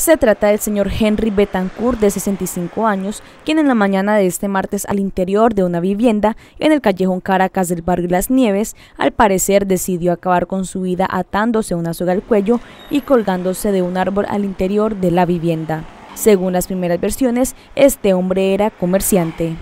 Se trata del señor Henry Betancourt, de 65 años, quien en la mañana de este martes al interior de una vivienda en el callejón Caracas del barrio Las Nieves, al parecer decidió acabar con su vida atándose una soga al cuello y colgándose de un árbol al interior de la vivienda. Según las primeras versiones, este hombre era comerciante.